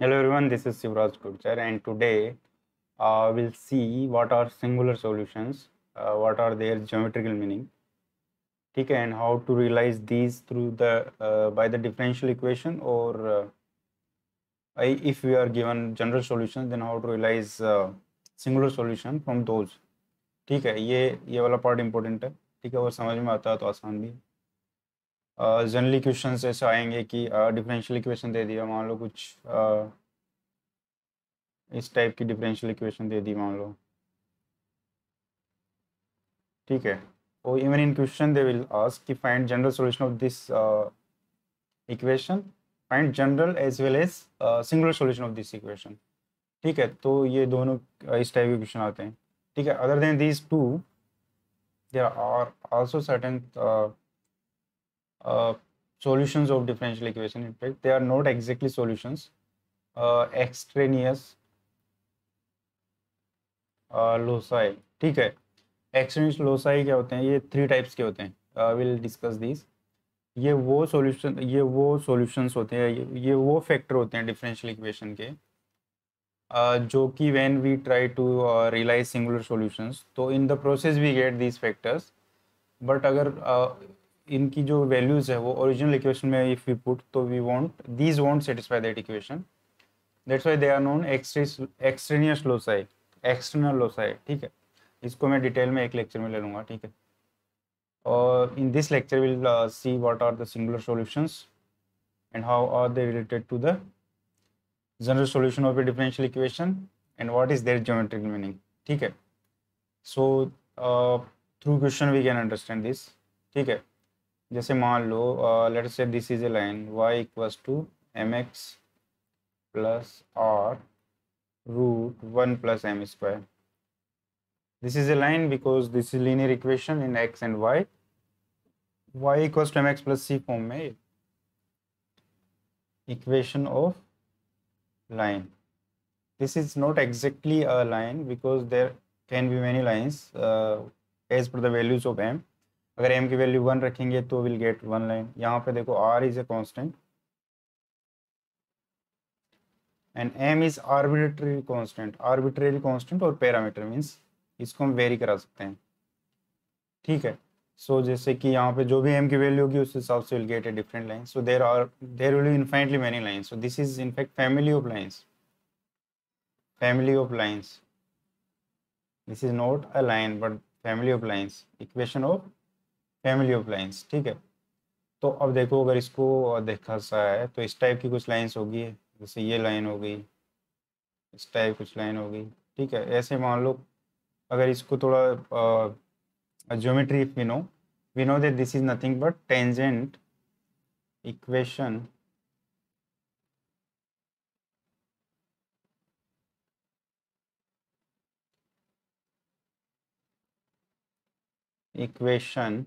Hello everyone, this is Sivraj Kurchar and today uh, we'll see what are singular solutions, uh, what are their geometrical meaning, okay, and how to realize these through the uh, by the differential equation or uh, I, if we are given general solutions then how to realize uh, singular solution from those ठीक है ये ये वाला part important है ठीक है और समझ में आता है तो आसान भी है जनरली क्वेश्चन ऐसे आएंगे कि डिफरेंशियल इक्वेशन दे दिया मान लो कुछ इस टाइप की डिफरेंशियल इक्वेशन दे दी मान लो ठीक है और तो even in question they will ask कि find general solution of this equation find general as well as singular solution of this equation ठीक है तो ये दोनों इस टाइप के क्वेश्चन आते हैं ठीक है other than this two there are also certain Uh, solutions of differential equation in fact they are not exactly solutions uh, extraneous loci uh, ठीक है एक्सट्रीनियस लोसाई क्या होते हैं ये थ्री टाइप्स के होते हैं आई विल डिस्कस दिस ये वो सॉल्यूशन ये वो सॉल्यूशंस होते हैं ये, वो फैक्टर होते हैं डिफरेंशियल इक्वेशन के uh, जो कि when we try to realise singular solutions तो in the process we get this factors but अगर इनकी जो वैल्यूज़ है वो ओरिजिनल इक्वेशन में इफ़ वी पुट तो we want these want satisfy that equation that's why they are known extraneous loci external loci ठीक है इसको मैं डिटेल में एक लेक्चर में ले लूँगा ठीक है और in this lecture will see what are the singular solutions and how are they related to the general solution of a differential equation and what is their geometric meaning ठीक है so through question we can understand this ठीक है जैसे मान लो let say this is a line y equals to m x plus r root one plus M square this is a line because this is linear equation in x and y y equals to m x plus c form में equation of line this is not exactly a line because there can be many lines as per the values of m अगर m की value one रखेंगे तो will get one line यहाँ पे देखो r is a constant and m is arbitrary constant arbitrary constant और parameter means इसको हम वेरी करा सकते हैं ठीक है सो so, जैसे कि यहाँ पे जो भी एम की वैल्यू होगी उस हिसाब से will get a different line so there are there will infinitely many lines so this is in fact family of lines family of lines this is not a line but family of lines equation of family of lines ठीक है तो अब देखो अगर इसको देखा सा है तो इस टाइप की कुछ लाइन्स होगी जैसे ये लाइन हो गई इस टाइप कुछ लाइन हो गई ठीक है ऐसे मान लो अगर इसको थोड़ा geometry we know we know that this is nothing but tangent equation equation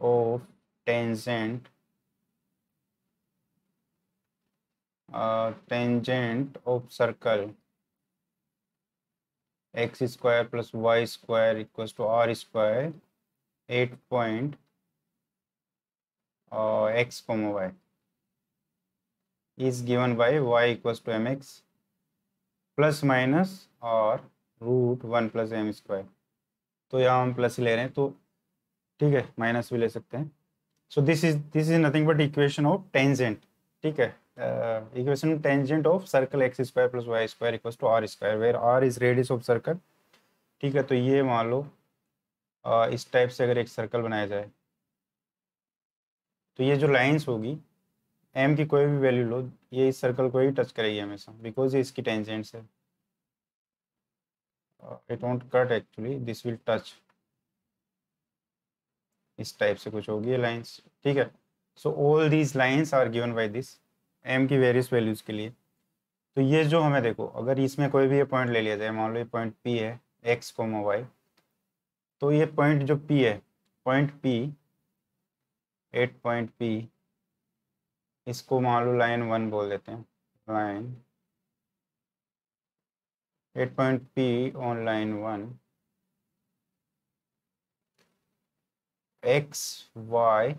of tangent uh, tangent of circle x square plus y square equals to r square 8 point uh, x comma y is given by y equals to mx plus minus और root one plus m square तो यहाँ हम plus ले रहे हैं तो ठीक है माइनस भी ले सकते हैं so this is this is nothing but equation of tangent ठीक है equation tangent of circle x square plus y square इक्व to r square where r is radius of circle ठीक है तो ये मान लो uh, इस टाइप से अगर एक सर्कल बनाया जाए तो ये जो लाइंस होगी एम की कोई भी वैल्यू लो ये इस सर्कल को ही टच करेगी हमेशा बिकॉज ये इसकी टेंजेंट्स है it won't cut actually this will touch इस टाइप से कुछ होगी लाइन्स ठीक है so all these lines are given by this m की वेरियस वैल्यूज़ के लिए तो ये जो हमें देखो अगर इसमें कोई भी ये पॉइंट ले लिया जाए मान लो ये पॉइंट पी है एक्स कोमा वाई तो ये पॉइंट जो पी है point P at point P इसको मान लो लाइन वन बोल देते हैं line at point P on line one x y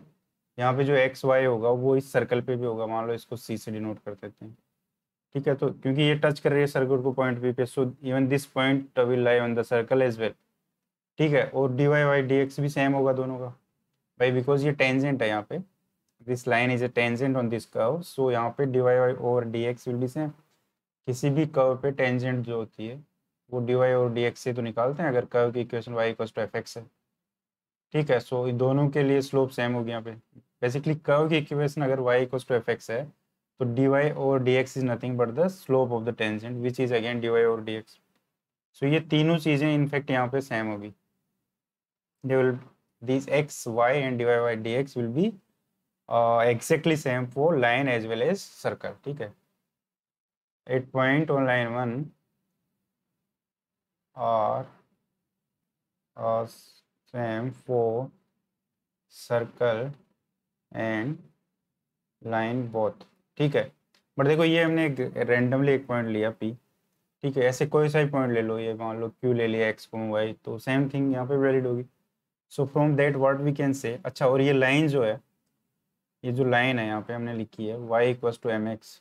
यहाँ पे जो एक्स वाई होगा वो इस सर्कल पे भी होगा मान लो इसको सी से डिनोट कर देते हैं ठीक है तो क्योंकि ये टच कर रही है सर्कल को पॉइंट बी पे so even this point will lie on the circle as well ठीक है और d y by d x भी सेम होगा दोनों का भाई बिकॉज ये टेंजेंट है यहाँ पे this line is a tangent on this curve so यहाँ पे डी वाई वाई और d x will be same किसी भी कर्व पे टेंजेंट जो होती है वो डी वाई और डी एक्स से तो निकालते हैं अगर कर्व की equation y equals to f x है ठीक है सो इन दोनों के लिए स्लोप सेम होगी यहाँ पे बेसिकली कर्व की इक्वेशन अगर y इक्व टू एफ है तो dy और d x is nothing but the slope of the tangent which is again dy और dx सो so, ये तीनों चीज़ें इनफैक्ट यहाँ पे सेम होगी they will this x y and dy by dx will be exactly same for line as well as circle ठीक है at point on line one और frame for circle and line both ठीक है but देखो ये हमने एक randomly एक पॉइंट लिया पी ठीक है ऐसे कोई सा ही पॉइंट ले लो ये मान लो क्यू ले लिया एक्स कॉम वाई तो सेम थिंग यहाँ पे वैलिड होगी so from that word we can say अच्छा और ये लाइन जो है ये जो लाइन है यहाँ पे हमने लिखी है y equals to m x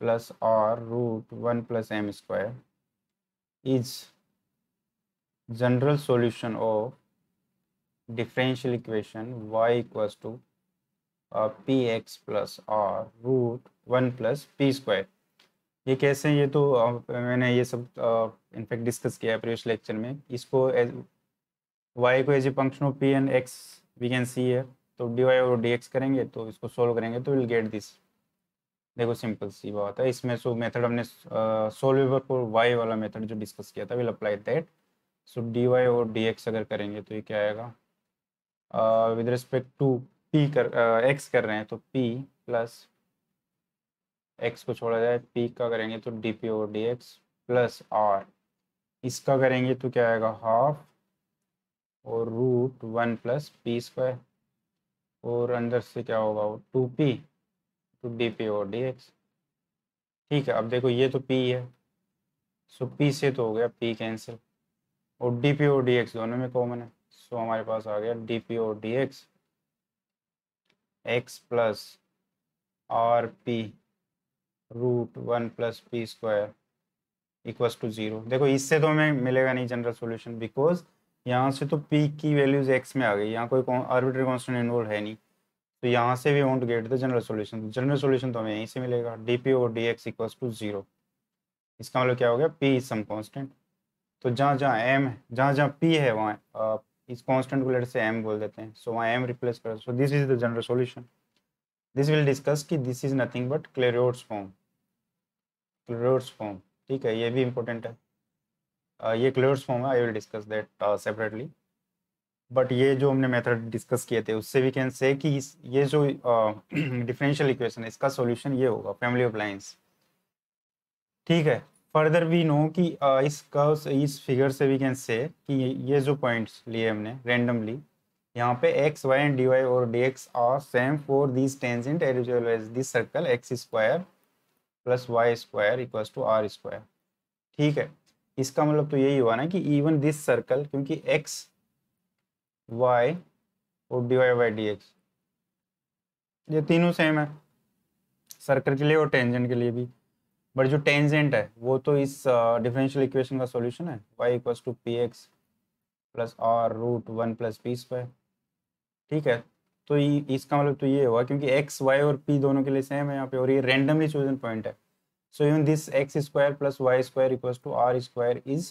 plus r root one plus M square is general solution of differential equation y equals to uh, px plus r root one plus p square ये कैसे हैं ये तो uh, मैंने ये सब in fact uh, discuss किया है प्रीवियस लेक्चर में इसको एज वाई को as a function of p and x we can see है तो डी वाई और डी एक्स करेंगे तो इसको सोल्व करेंगे तो विल गेट दिस देखो सिंपल सी बात है इसमें सो मेथड हमने सोल्वेबल फॉर वाई वाला मेथड जो डिस्कस किया था will apply that so d y और डी एक्स अगर करेंगे तो ये क्या आएगा विद रिस्पेक्ट टू पी कर एक्स uh, कर रहे हैं तो पी प्लस एक्स को छोड़ा जाए पी का करेंगे तो डी पी और डी एक्स प्लस आर इसका करेंगे तो क्या आएगा हाफ और root one plus p square और अंदर से क्या होगा वो two p two d p और डी एक्स ठीक है अब देखो ये तो पी है सो पी से तो हो गया पी कैंसिल और डी पी और डी एक्स दोनों में कॉमन है सो so, हमारे पास आ गया डी पी और d x x plus r p root one plus p square equals to zero देखो इससे तो हमें मिलेगा नहीं जनरल सोल्यूशन बिकॉज यहाँ से तो पी की वैल्यूज एक्स में आ गई यहाँ कोई आर्बिट्री कॉन्स्टेंट इन्वॉल्व है नहीं तो यहाँ से भी won't get the general solution general solution तो हमें यहीं से मिलेगा डी पी और d x equals to zero इसका मतलब क्या हो गया पी इज सम कॉन्स्टेंट तो जहाँ जहाँ एम है जहाँ जहाँ पी है वहाँ इस कॉन्स्टेंट को लेटर से एम बोल देते हैं सो वहाँ एम रिप्लेस कर so this is the general solution this will discuss कि this is nothing but Clairaut's form Clairaut's form ठीक है ये भी इम्पोर्टेंट है ये क्लेरोड्स फॉर्म है I will discuss that separately but ये जो हमने मेथड डिस्कस किए थे उससे वी कैन से कि इस ये जो डिफरेंशियल uh, इक्वेशन है इसका सोल्यूशन ये होगा फैमिली ऑफ लाइंस ठीक है फर्दर वी नो कि इस कर्व इस फिगर से वी कैन से कि ये जो पॉइंट्स लिए हमने रेंडमली यहाँ पे x y and d y और d x are same for this tangent as this circle x square plus y square equals to r square ठीक है इसका मतलब तो यही हुआ ना कि इवन दिस सर्कल क्योंकि एक्स वाई और d y by d x ये तीनों सेम है सर्कल के लिए और टेंजेंट के लिए भी बट जो टेंजेंट है वो तो इस डिफरेंशियल uh, इक्वेशन का सॉल्यूशन है y equals to p x plus r root one plus p square ठीक है तो ये इसका मतलब तो ये हुआ क्योंकि एक्स वाई और पी दोनों के लिए सेम है यहाँ पे और ये रेंडमली चोजन पॉइंट है so even this x square plus y square equals to r square is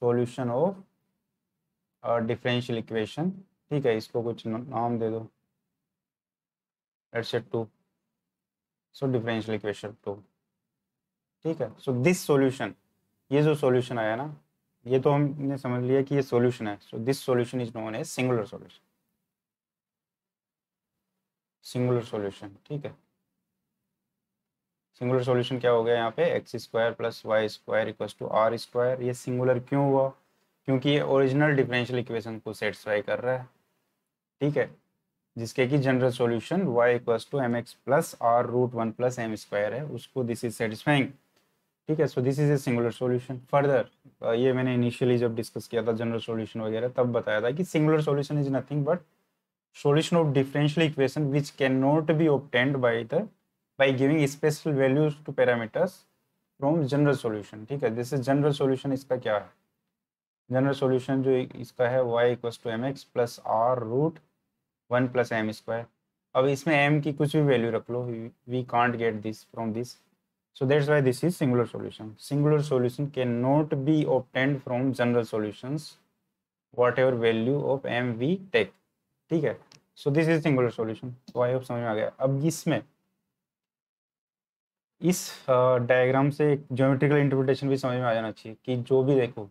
solution of differential equation ठीक है इसको कुछ नाम दे दो at set two so differential equation two ठीक है सो दिस सोल्यूशन ये जो सोल्यूशन आया ना ये तो हमने समझ लिया कि ये सोल्यूशन है so this solution is known as singular solution singular solution ठीक है सिंगुलर सोल्यूशन क्या हो गया यहाँ पे x square plus y square इक्व to r square ये सिंगुलर क्यों हुआ क्योंकि ये ओरिजिनल डिफरेंशियल इक्वेशन को सेटिस्फाई कर रहा है ठीक है जिसके कि general solution y इक्व to m x plus r root one plus M square है उसको दिस इज सेटिस्फाइंग ठीक है so this is a singular solution further ये मैंने इनिशियली जब डिस्कस किया था जनरल सॉल्यूशन वगैरह तब बताया था कि singular solution is nothing but solution of differential equation which can not be obtained by the by giving special values to parameters from general solution ठीक है दिस इज जनरल सॉल्यूशन इसका क्या है जनरल सॉल्यूशन जो इसका है y इक्व to m x plus r root one plus M square अब इसमें एम की कुछ भी वैल्यू रख लो we can't get this from this So that's why this is singular solution. Singular solution cannot be obtained from general solutions, whatever value of m v take. ठीक है so this is singular solution तो I hope समझ में आ गया अब इसमें इस diagram से एक ज्योमेट्रिकल इंटरप्रिटेशन भी समझ में आ जाना चाहिए कि जो भी देखो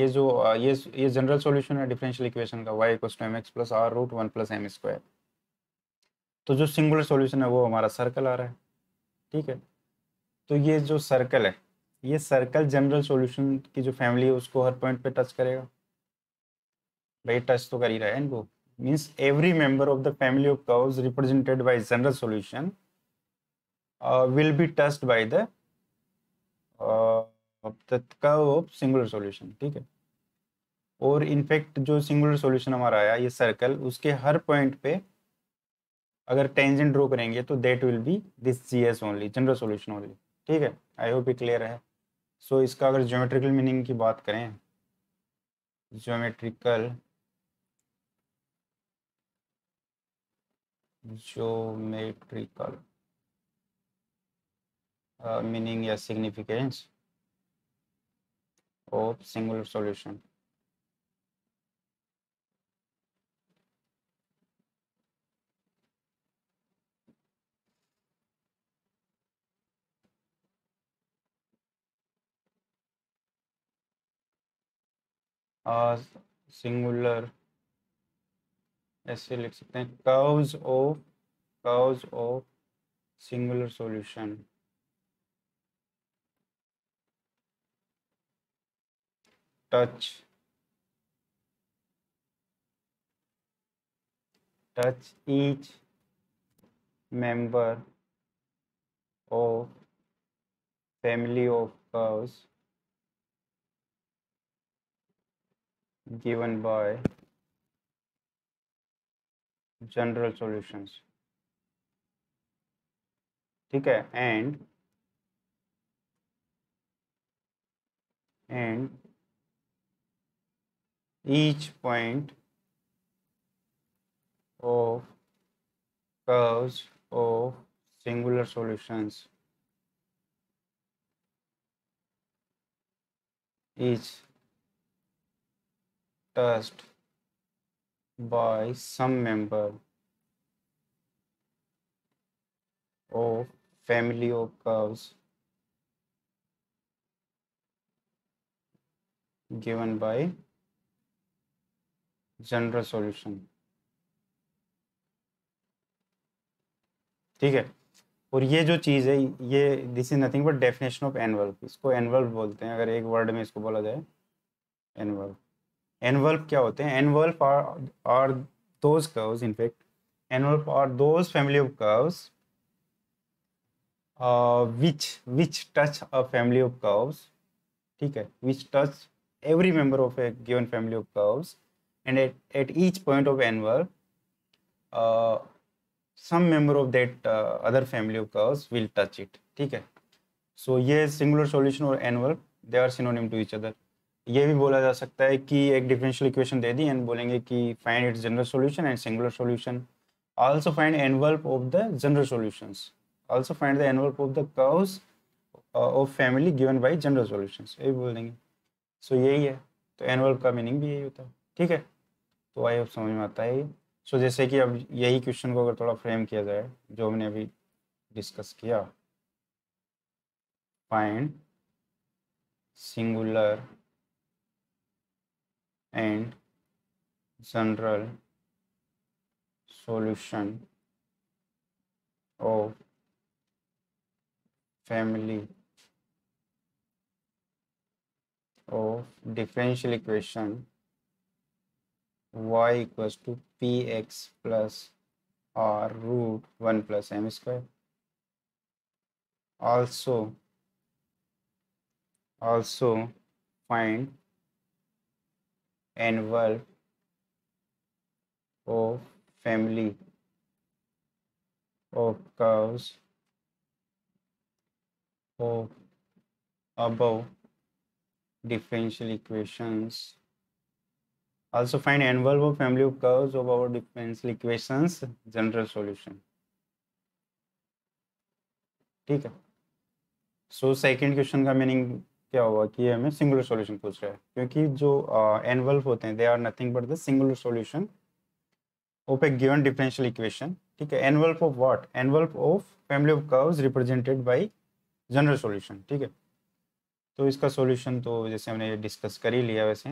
ये जो ये ये जनरल सॉल्यूशन है डिफरेंशियल इक्वेशन का y equals to m x plus r root one plus M square तो जो सिंगुलर सॉल्यूशन है वो हमारा सर्कल आ रहा है ठीक है तो ये जो सर्कल है ये सर्कल जनरल सॉल्यूशन की जो फैमिली है उसको हर पॉइंट पे टच करेगा भाई टच तो कर ही रहा है इनको means every member of the family of curves represented by general solution will be touched by the curve of singular solution ठीक है और इनफैक्ट जो सिंगुलर सॉल्यूशन हमारा आया ये सर्कल उसके हर पॉइंट पे अगर टेंजेंट ड्रॉ करेंगे तो that will be this g only general solution only ठीक है आई होप ये क्लियर है सो so, इसका अगर ज्योमेट्रिकल मीनिंग की बात करें ज्योमेट्रिकल ज्योमेट्रिकल मीनिंग या significance of singular solution singular ऐसे लिख सकते हैं curves of curves of singular solution touch touch each member of family of curves given by general solutions ठीक है and and each point of curves of singular solutions is touched by some member of family of curves given by general solution ठीक है और ये जो चीज़ है ये this is nothing but definition of envelope इसको एनवल्व बोलते हैं अगर एक वर्ड में इसको बोला जाए एनवल्व एनवल्फ क्या होते हैं envelope are are those curves in fact envelope are those family of curves which which touch a family of curves ठीक है which touch every member of a given family of curves and at at each point of envelope some member of that other family of curves will touch it ठीक है so ये singular solution और envelope they are synonym to each other ये भी बोला जा सकता है कि एक डिफरेंशियल इक्वेशन दे दी एंड बोलेंगे कि find its general solution and singular solution also find envelope of the general solutions also find the envelope of the curves of family given by general solutions solutions ये बोल देंगे सो so, यही है तो एनवल्प का मीनिंग भी यही होता है ठीक है तो आई होप समझ में आता है सो so, जैसे कि अब यही क्वेश्चन को अगर थोड़ा फ्रेम किया जाए जो हमने अभी डिस्कस किया find singular and general solution of family of differential equation y equals to px plus r root 1 plus m square also also find and verb of family of cows of above differential equations also find envelope of family of curves of our differential equations general solution ठीक है so second question का meaning क्या हुआ कि हमें singular solution पूछ रहा है क्योंकि जो एनवल्व uh, होते हैं they are nothing but the singular solution of a given differential equation ठीक है envelope of what envelope of family of curves represented by general solution ठीक है तो इसका सॉल्यूशन तो जैसे हमने डिस्कस कर ही लिया वैसे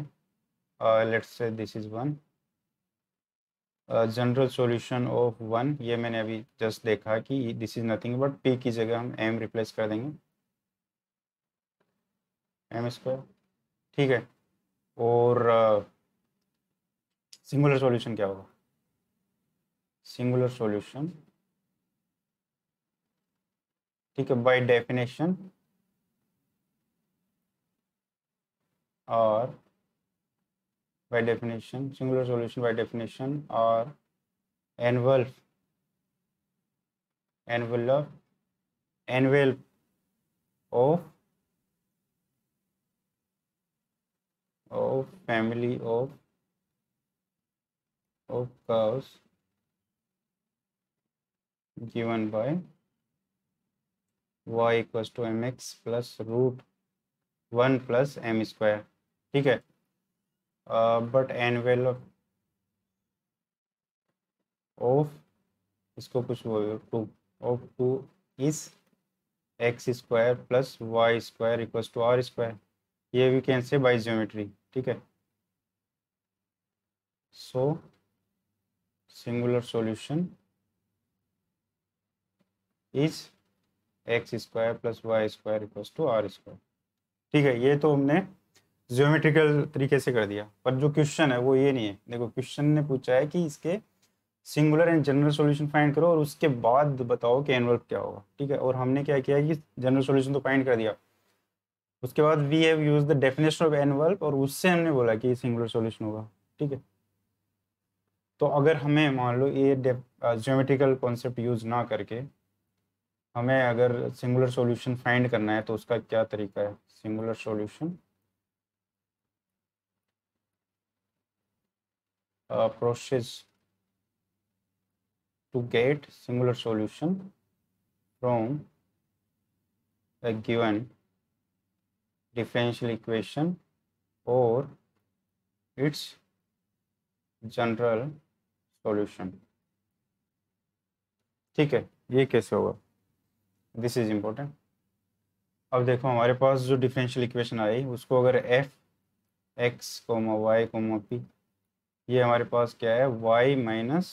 let's say this is one general solution of one ये मैंने अभी जस्ट देखा कि this is nothing but p की जगह हम एम रिप्लेस कर देंगे एम स्क्वायर ठीक है और सिंगुलर uh, सॉल्यूशन क्या होगा सिंगुलर सॉल्यूशन ठीक है बाय डेफिनेशन और by definition singular solution by definition और envelope envelope envelope of of family of of cows given by y equals to m x plus root one plus m ठीक है uh, but envelope of इसको कुछ two of two इस x square plus y square equals to r square ये we can say by geometry ठीक है so singular solution is x square plus y square equals to r square ठीक है ये तो हमने ज्योमेट्रिकल तरीके से कर दिया पर जो क्वेश्चन है वो ये नहीं है देखो क्वेश्चन ने पूछा है कि इसके singular and general solution find करो और उसके बाद बताओ कि एनवल्प क्या होगा ठीक है और हमने क्या किया कि जनरल सॉल्यूशन तो फाइंड कर दिया उसके बाद we have use the definition of envelope और उससे हमने बोला कि सिंगुलर सॉल्यूशन होगा ठीक है तो अगर हमें मान लो ये ज्योमेट्रिकल कॉन्सेप्ट यूज ना करके हमें अगर सिंगुलर सॉल्यूशन फाइंड करना है तो उसका क्या तरीका है singular solution process to get singular solution from given differential equation or its general solution ठीक है ये कैसे होगा दिस इज इम्पोर्टेंट अब देखो हमारे पास जो डिफरेंशियल इक्वेशन आई उसको अगर f x comma y comma p ये हमारे पास क्या है y minus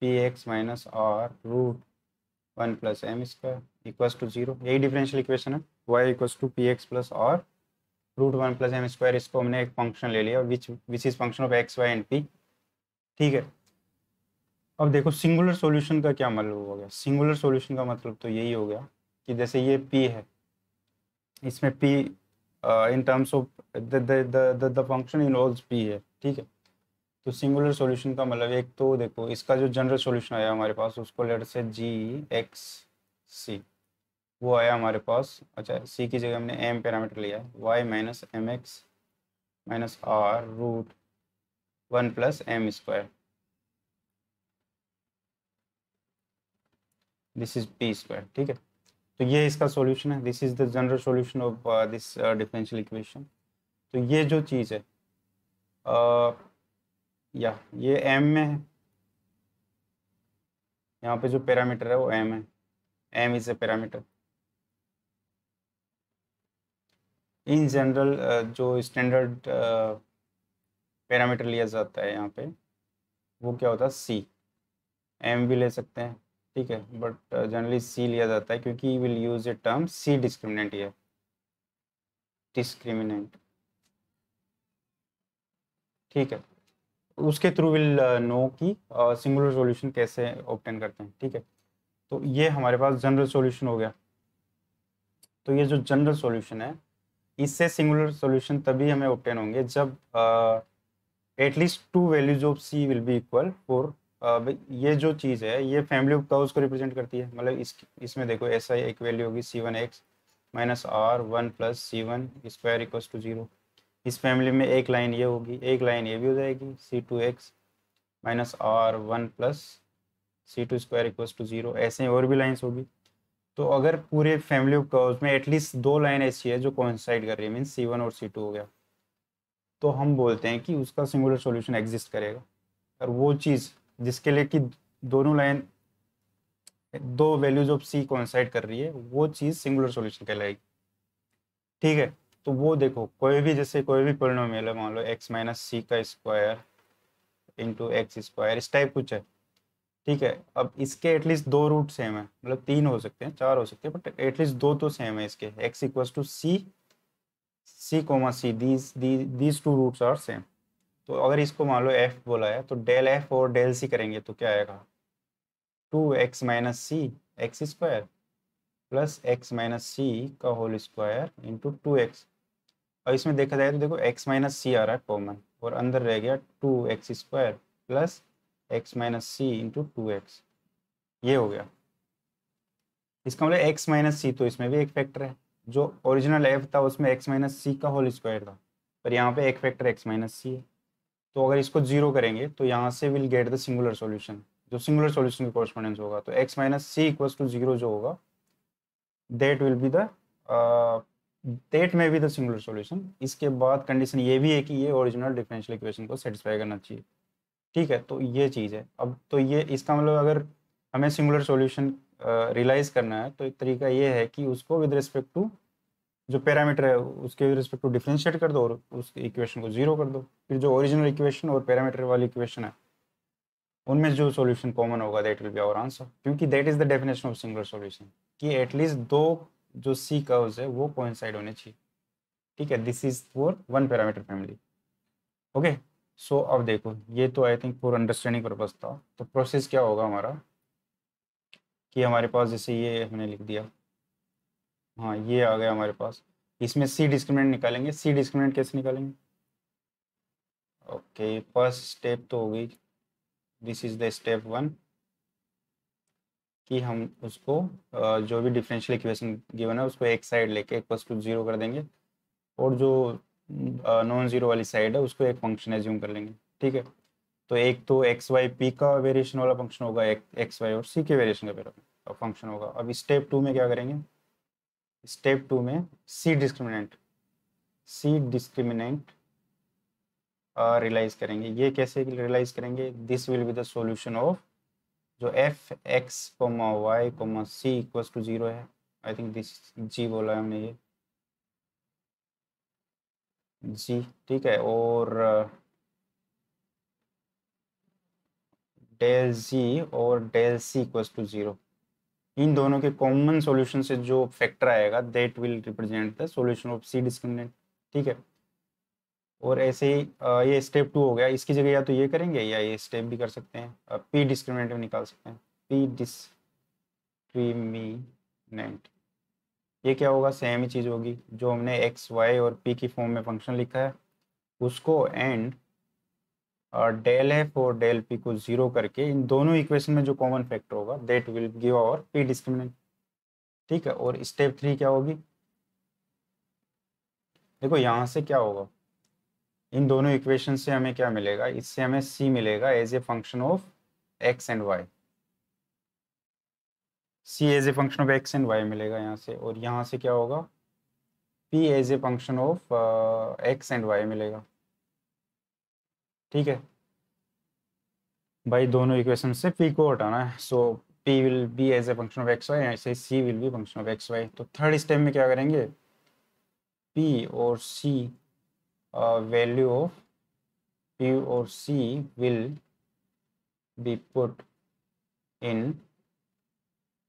p x minus are root one plus M square equal to zero यही डिफरेंशियल इक्वेशन है y equals to p x plus और root one plus M square इसको हमने एक फंक्शन ले लिया which which is function of x y and p ठीक है अब देखो सिंगुलर सॉल्यूशन का क्या मतलब हो गया सिंगुलर सॉल्यूशन का मतलब तो यही हो गया कि जैसे ये पी है इसमें p in terms of the function involve p है ठीक है तो सिंगुलर सॉल्यूशन का मतलब एक तो देखो इसका जो जनरल सॉल्यूशन आया हमारे पास उसको लेट से जी एक्स सी वो आया हमारे पास अच्छा सी की जगह हमने एम पैरामीटर लिया Y minus M X minus are root one plus M square this is P square ठीक है तो ये इसका सॉल्यूशन है this is the general solution of this differential equation तो ये जो चीज़ है uh, या ये एम में है यहाँ पे जो पैरामीटर है वो एम है m is a parameter in general uh, जो स्टैंडर्ड पैरामीटर uh, लिया जाता है यहाँ पे वो क्या होता है सी एम भी ले सकते हैं ठीक है बट जनरली सी लिया जाता है क्योंकि will use a term c discriminant ये डिस्क्रिमिनेंट ठीक है उसके थ्रू विल नो कि सिंगुलर uh, सॉल्यूशन कैसे ऑप्टेन करते हैं ठीक है तो ये हमारे पास जनरल सॉल्यूशन हो गया तो ये जो जनरल सॉल्यूशन है इससे सिंगुलर सॉल्यूशन तभी हमें ऑप्टेन होंगे जब at least two values of c will be equal for ये जो चीज़ है ये फैमिली ऑफ कर्व्स को रिप्रेजेंट करती है मतलब इस इसमें देखो ऐसा एक वैल्यू होगी c one x minus r one plus c one square इक्व to zero इस फैमिली में एक लाइन ये होगी एक लाइन ये भी हो जाएगी c two x minus r one plus c two square इक्व to zero ऐसे और भी लाइन्स होगी तो अगर पूरे फैमिली ऑफ कर्व्स में एटलीस्ट दो लाइन ऐसी है जो कॉन्साइड कर रही है मीन सी वन और सी टू हो गया तो हम बोलते हैं कि उसका सिंगुलर सॉल्यूशन एग्जिस्ट करेगा और वो चीज़ जिसके लिए कि दोनों लाइन दो वैल्यूज ऑफ सी कॉन्साइड कर रही है वो चीज़ सिंगुलर सोल्यूशन कहलाएगी ठीक है तो वो देखो कोई भी जैसे कोई भी परिणाम है मान लो एक्स माइनस सी का स्क्वायर इंटू एक्स स्क्वायर इस टाइप कुछ है ठीक है अब इसके एटलीस्ट दो रूट सेम है मतलब तीन हो सकते हैं चार हो सकते हैं बट एटलीस्ट दो तो सेम है इसके x equal to c c comma c these these two roots are same तो अगर इसको मान लो एफ बोला है तो डेल एफ और डेल सी करेंगे तो क्या आएगा two x minus c x square plus x minus c का whole square into two x और इसमें देखा जाए तो देखो एक्स माइनस सी आ रहा है कॉमन और अंदर रह गया two x square plus x minus c into two x ये हो गया इसका मतलब एक्स माइनस सी तो इसमें भी एक फैक्टर है जो ओरिजिनल एफ था उसमें एक्स माइनस सी का होल स्क्वायर था पर यहाँ पे एक फैक्टर एक्स माइनस सी है तो अगर इसको जीरो करेंगे तो यहाँ से will get the singular solution जो सिंगुलर सॉल्यूशन की कॉरस्पॉन्डेंस होगा तो x minus c equal to zero जो होगा that will be the that में भी द सिंगुलर सॉल्यूशन इसके बाद कंडीशन ये भी है कि ये ओरिजिनल डिफरेंशियल इक्वेशन को सेटिस्फाई करना चाहिए ठीक है तो ये चीज़ है अब तो ये इसका मतलब अगर हमें सिंगुलर सॉल्यूशन रियलाइज करना है तो एक तरीका ये है कि उसको विद रिस्पेक्ट टू जो पैरामीटर है उसके विद रिस्पेक्ट टू डिफ्रेंशिएट कर दो और उस इक्वेशन को जीरो कर दो फिर जो ओरिजिनल इक्वेशन और पैरामीटर वाली इक्वेशन है उनमें जो सॉल्यूशन कॉमन होगा that will be our answer क्योंकि that is the definition of singular solution कि एटलीस्ट दो जो सी कर्व्स है वो कोइंसाइड होने चाहिए ठीक है this is for one parameter family okay so so, अब देखो ये तो I think for understanding purpose था तो प्रोसेस क्या होगा हमारा कि हमारे पास जैसे ये हमने लिख दिया हाँ ये आ गया हमारे पास इसमें सी डिस्क्रिमिनेंट निकालेंगे सी डिस्क्रिमिनेंट कैसे निकालेंगे ओके फर्स्ट स्टेप तो होगी this is the step one कि हम उसको जो भी डिफरेंशियल इक्वेशन गिवन है उसको एक साइड लेके एक प्लस टू जीरो कर देंगे और जो नॉन जीरो वाली साइड है उसको एक फंक्शन एज्यूम कर लेंगे ठीक है तो एक तो एक्स वाई पी का वेरिएशन वाला फंक्शन होगा एक एक्स वाई और सी के वेरिएशन का फंक्शन होगा अब स्टेप टू में क्या करेंगे स्टेप टू में c discriminant c discriminant realise करेंगे ये कैसे रियलाइज करेंगे this will be the solution of जो f x comma y comma c equals to zero है आई थिंक दिस जी बोला है हमने ये जी ठीक है और डेल जी और del c equal to zero इन दोनों के कॉमन सॉल्यूशन से जो फैक्टर आएगा that will represent the solution of c discriminant ठीक है और ऐसे ही ये स्टेप टू हो गया इसकी जगह या तो ये करेंगे या ये स्टेप भी कर सकते हैं पी डिस्क्रिमिनेंट निकाल सकते हैं पी डिस्क्रिमिनेंट ये क्या होगा सेम ही चीज़ होगी जो हमने एक्स वाई और पी की फॉर्म में फंक्शन लिखा है उसको एंड डेल एफ और डेल पी को ज़ीरो करके इन दोनों इक्वेशन में जो कॉमन फैक्टर होगा that will give our p discriminant ठीक है और स्टेप थ्री क्या होगी देखो यहाँ से क्या होगा इन दोनों इक्वेशन से हमें क्या मिलेगा इससे हमें सी मिलेगा as a function of x and y c as a function of x and y मिलेगा यहाँ से और यहाँ से क्या होगा p as a function of x and y मिलेगा ठीक है भाई दोनों इक्वेशन से पी को हटाना है so p will be as a function of x y ऐसे c will be function of x y तो थर्ड स्टेप में क्या करेंगे पी और सी वैल्यू ऑफ पी और c will be put in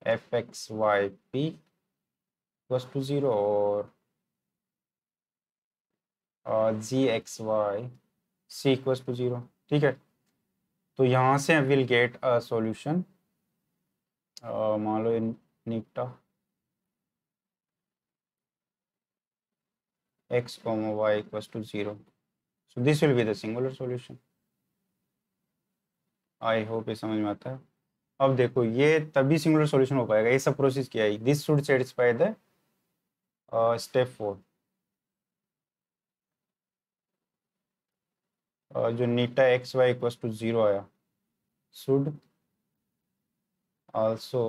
f x y p plus to zero और g x y c equals to zero ठीक है तो यहां से विल गेट अ सॉल्यूशन मान लो निकटा x comma y equals to zero so this will be the singular solution I hope ये समझ में आता है अब देखो ये तभी सिंगुलर सॉल्यूशन हो पाएगा ये सब प्रोसेस किया है this should satisfy the step four जो नीटा एक्स वाई इक्व टू जीरो आया should also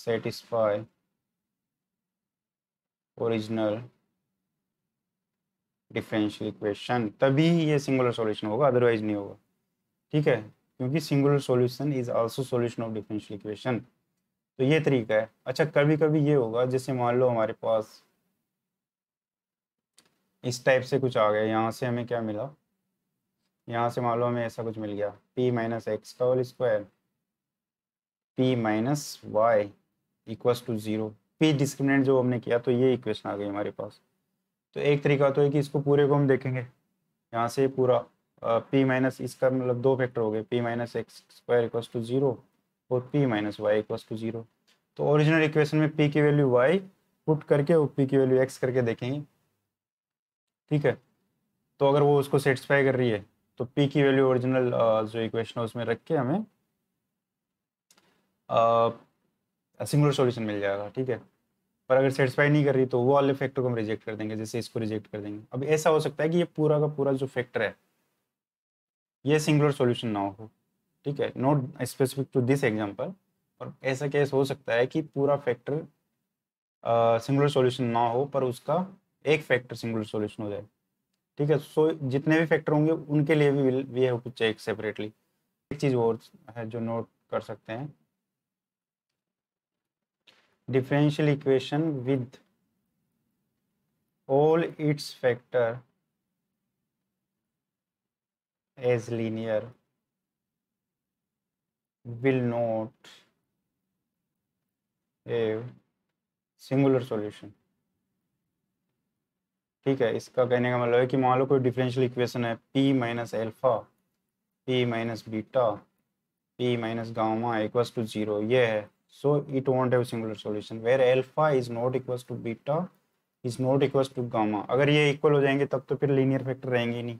satisfy original differential equation तभी ये सिंगुलर सॉल्यूशन होगा अदरवाइज नहीं होगा ठीक है क्योंकि singular solution is also solution of differential equation तो ये तरीका है अच्छा कभी कभी ये होगा जैसे मान लो हमारे पास इस टाइप से कुछ आ गया यहाँ से हमें क्या मिला यहाँ से मान लो हमें ऐसा कुछ मिल गया p माइनस एक्स का whole square p minus y equals to zero p discriminant जो हमने किया तो ये इक्वेशन आ गई हमारे पास तो एक तरीका तो है कि इसको पूरे को हम देखेंगे यहाँ से पूरा पी माइनस इसका मतलब दो फैक्टर हो गए p minus x square equals to zero और p minus y equals to zero तो ओरिजिनल इक्वेशन में पी की वैल्यू वाई पुट करके और पी की वैल्यू एक्स करके देखेंगे ठीक है तो अगर वो उसको सेटिस्फाई कर रही है तो पी की वैल्यू ओरिजिनल जो इक्वेशन है उसमें रख के हमें सिंगुलर सॉल्यूशन मिल जाएगा ठीक है पर अगर सेटिस्फाई नहीं कर रही तो वो वाले फैक्टर को हम रिजेक्ट कर देंगे जैसे इसको रिजेक्ट कर देंगे अब ऐसा हो सकता है कि ये पूरा का पूरा जो फैक्टर है ये सिंगुलर सॉल्यूशन ना हो ठीक है not specific to this example और ऐसा केस हो सकता है कि पूरा फैक्टर सिंगुलर सॉल्यूशन ना हो पर उसका एक फैक्टर सिंगुलर सॉल्यूशन हो जाए ठीक है सो so, जितने भी फैक्टर होंगे उनके लिए भी we have to check separately एक चीज़ और है जो नोट कर सकते हैं differential equation with all its factor as linear will not have singular solution ठीक है इसका कहने का मतलब है कि मान लो कोई डिफरेंशियल इक्वेशन है p minus alpha p minus beta p minus gamma equals to zero ये है so it won't have singular solution where alpha is not equals to beta is not equals to gamma अगर ये equal हो जाएंगे तब तो फिर linear factor रहेंगे नहीं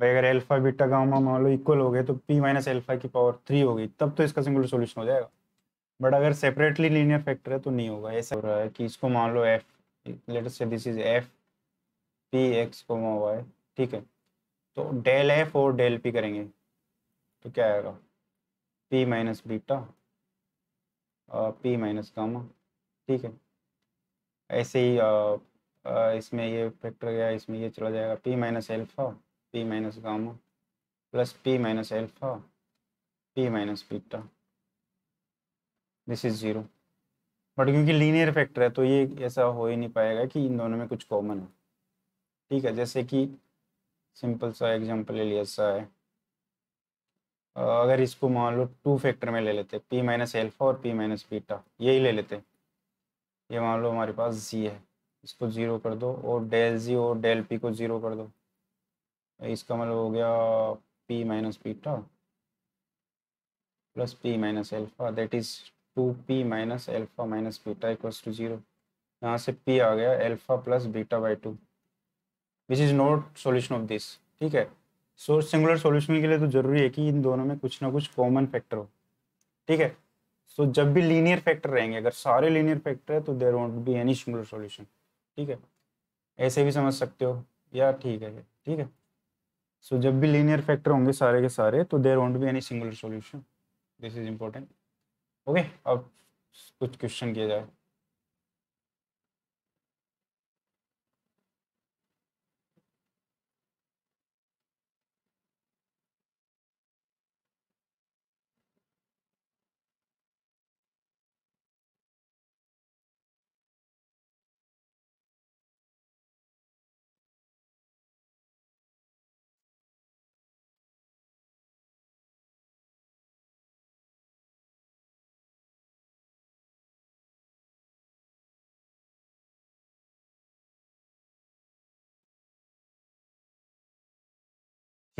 भाई अगर एल्फा बीटा गामा मान लो इक्वल हो गए तो पी माइनस एल्फा की पावर थ्री होगी तब तो इसका सिंगुलर सोल्यूशन हो जाएगा बट अगर सेपरेटली लीनियर फैक्टर है तो नहीं होगा ऐसा हो रहा है कि इसको मान लो एफ लेटर से this is f p x को वाई ठीक है तो डेल एफ और डेल पी करेंगे तो क्या आएगा p minus beta p minus gamma ठीक है ऐसे ही आ, आ, इसमें ये फैक्टर गया इसमें ये चला जाएगा p minus alpha p minus gamma plus p minus alpha p minus beta this is zero but क्योंकि लीनियर फैक्टर है तो ये ऐसा हो ही नहीं पाएगा कि इन दोनों में कुछ कॉमन है ठीक है जैसे कि सिंपल सा एग्जांपल ले लिया सा है अगर इसको मान लो टू फैक्टर में ले लेते पी माइनस एल्फा और पी माइनस बीटा यही ले लेते ये मान लो हमारे पास जी है इसको ज़ीरो कर दो और डेल जी और डेल पी को ज़ीरो कर दो इसका मतलब हो गया p minus beta plus p minus alpha that is two p minus alpha minus beta equals to zero यहाँ से पी आ गया alpha plus beta by two which is not solution of this ठीक है सो सिंगुलर सोल्यूशन के लिए तो जरूरी है कि इन दोनों में कुछ ना कुछ कॉमन फैक्टर हो ठीक है सो so, जब भी लीनियर फैक्टर रहेंगे अगर सारे लीनियर फैक्टर है तो there won't be any singular solution ठीक है ऐसे भी समझ सकते हो या ठीक है ठीक है सो जब भी लीनियर फैक्टर होंगे सारे के सारे तो there won't be any singular solution this is important okay अब कुछ क्वेश्चन किया जाए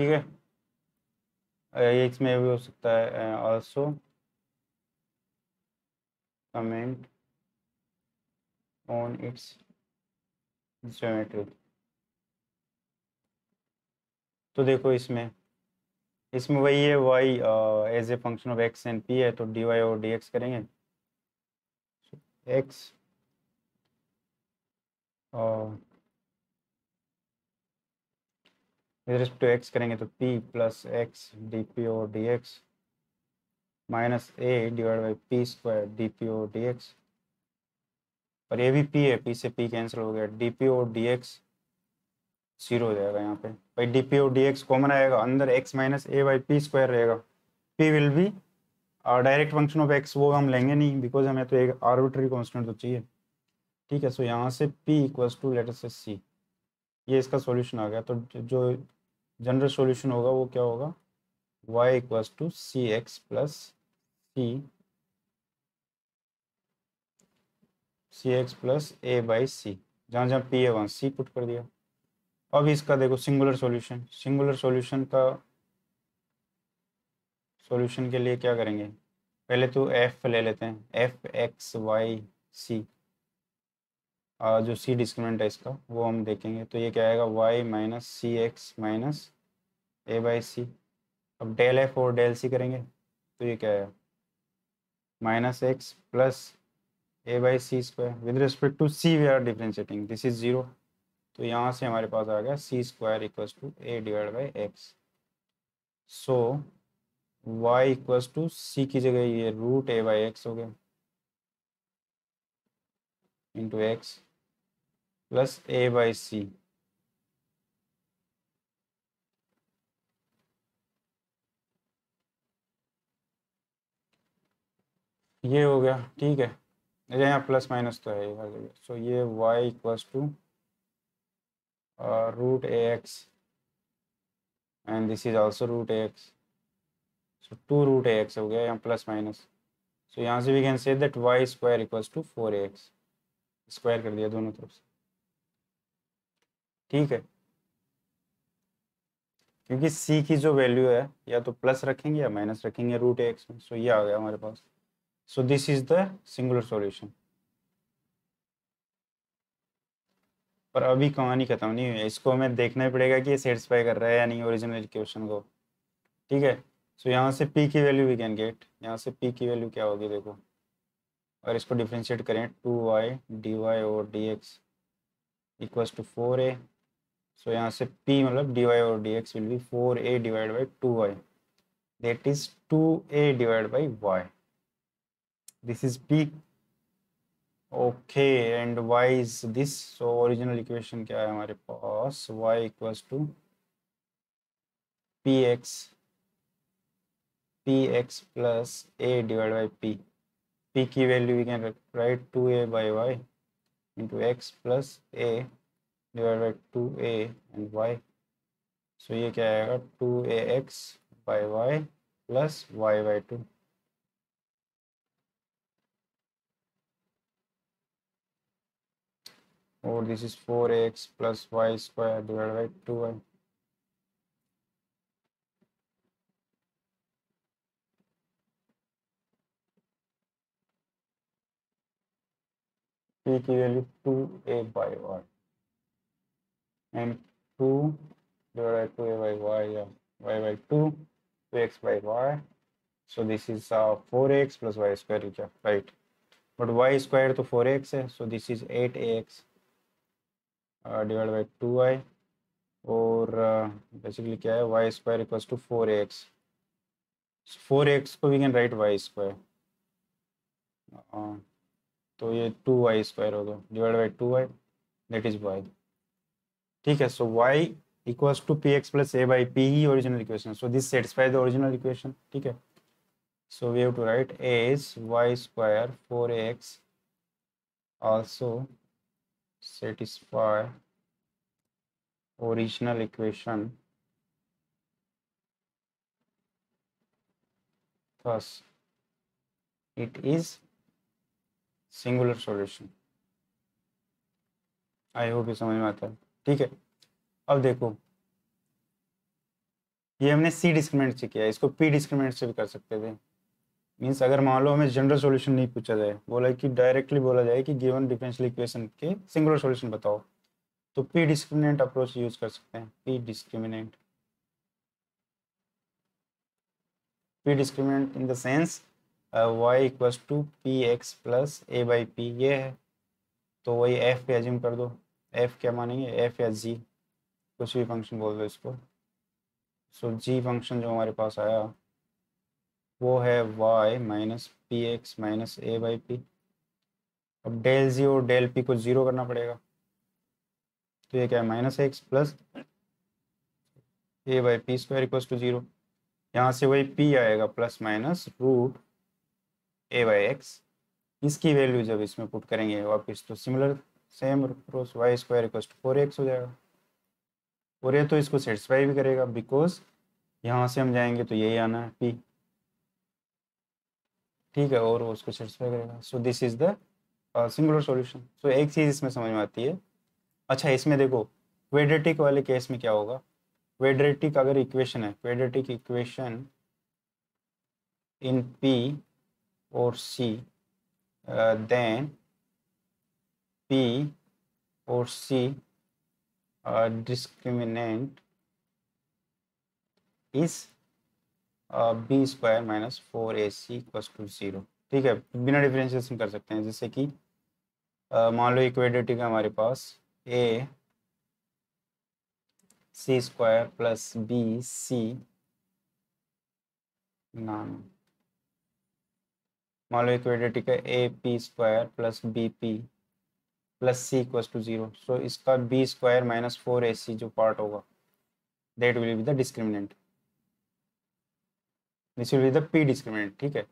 ठीक है एक्स में भी हो सकता है also comment on its geometry तो देखो इसमें इसमें वही है y as a function of x and p है तो डी वाई और डी एक्स करेंगे x with respect to x करेंगे तो p plus x d p o d x minus a divide by p square d p o d x और ये भी P है पी से पी कैंसिल हो गया d p o d x zero हो जाएगा यहाँ पे भाई डी पी और डी एक्स कॉमन आएगा अंदर x minus a by p square रहेगा पी विल भी डायरेक्ट फंक्शन ऑफ एक्स वो हम लेंगे नहीं बिकॉज हमें तो एक आर्बिट्री कॉन्स्टेंट तो चाहिए ठीक है सो यहाँ से पी इक्वल्स टू लेटर से सी ये इसका सॉल्यूशन आ गया तो जो जनरल सॉल्यूशन होगा वो क्या होगा y equals to c x plus c c x plus a by c जहाँ जहाँ पी है वहाँ सी पुट कर दिया अब इसका देखो सिंगुलर सॉल्यूशन सिंगुलर सॉल्यूशन का सॉल्यूशन के लिए क्या करेंगे पहले तो एफ ले लेते हैं एफ एक्स वाई सी जो सी डिस्क्रिमेंट है इसका वो हम देखेंगे तो ये क्या आएगा y minus c x minus a by c अब डेल एफ और डेल सी करेंगे तो ये क्या आएगा minus x plus a by c square with respect to c we are differentiating this is zero तो यहाँ से हमारे पास आ गया c square equals to a divide by x so y equals to c की जगह ये रूट ए बाई एक्स हो गया into x plus a by c ये हो गया ठीक है यहाँ प्लस माइनस तो है ये सो ये y equals to root a x and this is also root a x so two root a x हो गया यहाँ प्लस माइनस सो यहाँ से we can say that y square equals to four a x square कर दिया दोनों तरफ से ठीक है क्योंकि सी की जो वैल्यू है या तो प्लस रखेंगे या माइनस रखेंगे रूट एक्स में सो यह ये आ गया हमारे पास so this is the singular solution पर अभी कहानी खत्म नहीं हुई इसको हमें देखना ही पड़ेगा कि ये सेटिस्फाई कर रहा है या नहीं ओरिजिनल क्वेश्चन को ठीक है सो so, यहाँ से पी की वैल्यू वी कैन गेट यहाँ से पी की वैल्यू क्या होगी देखो और इसको डिफ्रेंशिएट करें टू वाई डी वाई और d x equals to four a so so, यहाँ से p मतलब dy और d x will be four a divide by two y that is two a divide by y this is p okay and y is this so original equation क्या है हमारे पास y equals to p x p x plus a divide by p p की value we can write two a by y into x plus a divide by two a and y so ये क्या आएगा two a x by y plus y by two और this is four x plus y square divide by two y की value two a by y and 2 divided by 2 a by y, yeah, y by 2, 2x by y. So this is uh, 4x plus y square, yeah, right? But y square to 4x, hai, so this is 8ax uh, divided by 2y. और basically uh, क्या है y square equals to four x four x को we can write y square तो ये two y square हो गया divide by two y that is y ठीक है so y equals to p x plus a by p ही original equation so this satisfy the original equation ठीक है so we have to write a is y square four x also satisfy original equation thus it is singular solution I hope ये समझ में आता है ठीक है अब देखो ये हमने सी डिस्क्रिमिनेंट से किया इसको पी डिस्क्रिमिनेंट से भी कर सकते थे मीन्स अगर मान लो हमें जनरल सॉल्यूशन नहीं पूछा जाए बोला कि डायरेक्टली बोला जाए कि गिवन डिफरेंशियल इक्वेशन के सिंगुलर सॉल्यूशन बताओ तो पी डिस्क्रिमिनेंट अप्रोच यूज कर सकते हैं p discriminant p discriminant in the sense y equal to p x plus a by p ये है तो वही एफ पे एज्यूम कर दो एफ क्या मानेंगे एफ या जी कुछ भी फंक्शन बोल दो इसको सो जी फंक्शन जो हमारे पास आया वो है y minus p x minus a by p अब डेल जी और डेल पी को ज़ीरो करना पड़ेगा तो ये क्या है minus x plus a by p square इक्व to zero यहाँ से वही पी आएगा plus minus root a by x इसकी वैल्यू जब इसमें पुट करेंगे वापस तो similar same process y square इक्व to four x हो जाएगा और ये तो इसको सेटिस्फाई भी करेगा बिकॉज यहाँ से हम जाएंगे तो यही आना है पी ठीक है और उसको सेटिस्फाई करेगा so this is the singular solution so एक चीज़ इसमें समझ में आती है अच्छा इसमें देखो क्वेड्रेटिक वाले केस में क्या होगा क्वेड्रेटिक अगर इक्वेशन है क्वेड्रेटिक इक्वेशन इन पी और सी देन uh, P और c uh, discriminant is square minus four a c equals to zero ठीक है बिना डिफ्रेंशिएशन कर सकते हैं जैसे कि uh, मान लो इक्वेडिटी का हमारे पास a c square plus b c नाम मान लो इक्वेडिटी का a p square plus b p plus c equal to zero so इसका b square minus four a c जो पार्ट होगा that will be the discriminant this will be the p discriminant ठीक है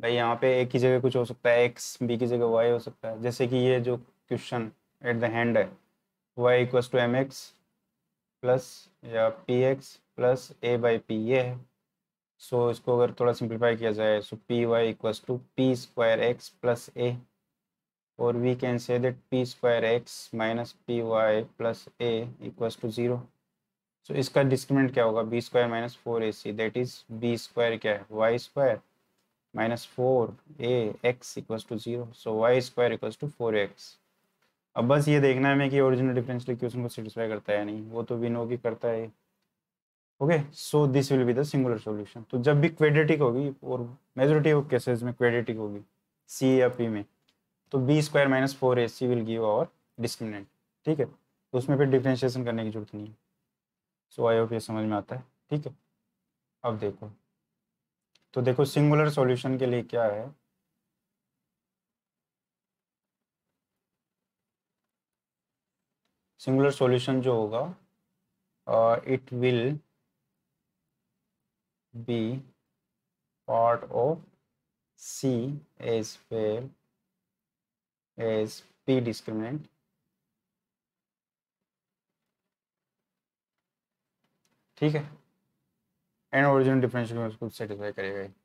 भाई यहाँ पे एक की जगह कुछ हो सकता है एक्स बी की जगह वाई हो सकता है जैसे कि ये जो क्वेश्चन एट द हैंड है y equals to m x plus या p x plus a by p ये है सो so, इसको अगर थोड़ा सिंप्लीफाई किया जाए so p y equals to p square x plus a we can say that p square x minus p y plus a equals to zero so इसका discriminant क्या होगा minus four a c that is b square क्या है minus four a x x to zero so y square square to four x अब बस ये देखना है मैं कि ओरिजिनल डिफरेंशियल इक्वेशन को सेटिस्फाई करता है नहीं वो तो वी नो कि करता है okay so this will be the singular solution तो जब भी क्वेडिटिक होगी और मेजोरिटी ऑफ केसेस में क्वेडिटिक होगी सी या पी में तो b square minus four a c will give our discriminant ठीक है तो उसमें फिर डिफ्रेंशिएशन करने की जरूरत नहीं है सो आई होप ये समझ में आता है ठीक है अब देखो तो देखो सिंगुलर सॉल्यूशन के लिए क्या है सिंगुलर सॉल्यूशन जो होगा it will be part of c as well is p discriminant ठीक है एंड ओरिजिनल डिफरेंशियल में उसको सेटिस्फाई करेगा